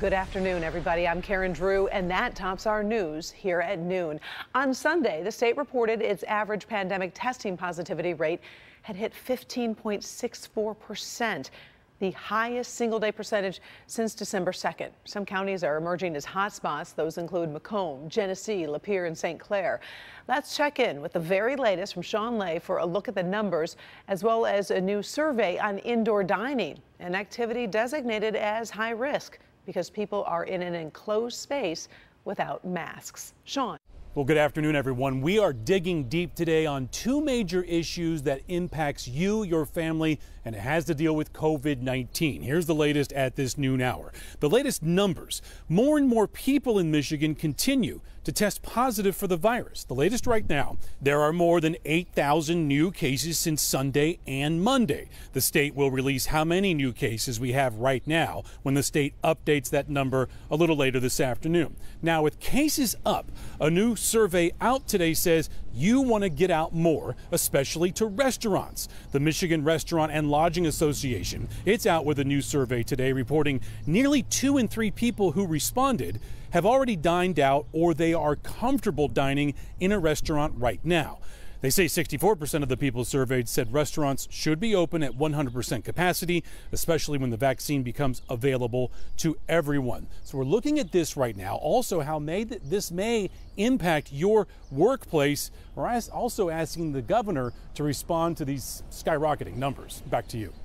Good afternoon, everybody. I'm Karen Drew, and that tops our news here at noon. On Sunday, the state reported its average pandemic testing positivity rate had hit 15.64%, the highest single day percentage since December 2nd. Some counties are emerging as hotspots. Those include Macomb, Genesee, Lapeer, and St. Clair. Let's check in with the very latest from Sean Lay for a look at the numbers, as well as a new survey on indoor dining, an activity designated as high risk because people are in an enclosed space without masks. Sean. Well, good afternoon, everyone. We are digging deep today on two major issues that impacts you, your family, and it has to deal with COVID-19. Here's the latest at this noon hour. The latest numbers. More and more people in Michigan continue to test positive for the virus. The latest right now, there are more than 8,000 new cases since Sunday and Monday. The state will release how many new cases we have right now when the state updates that number a little later this afternoon. Now, with cases up, a new survey out today says you want to get out more, especially to restaurants. The Michigan Restaurant and Lodging Association, it's out with a new survey today reporting nearly two in three people who responded have already dined out or they are comfortable dining in a restaurant right now. They say 64% of the people surveyed said restaurants should be open at 100% capacity, especially when the vaccine becomes available to everyone. So we're looking at this right now. Also, how may th this may impact your workplace. We're also asking the governor to respond to these skyrocketing numbers. Back to you.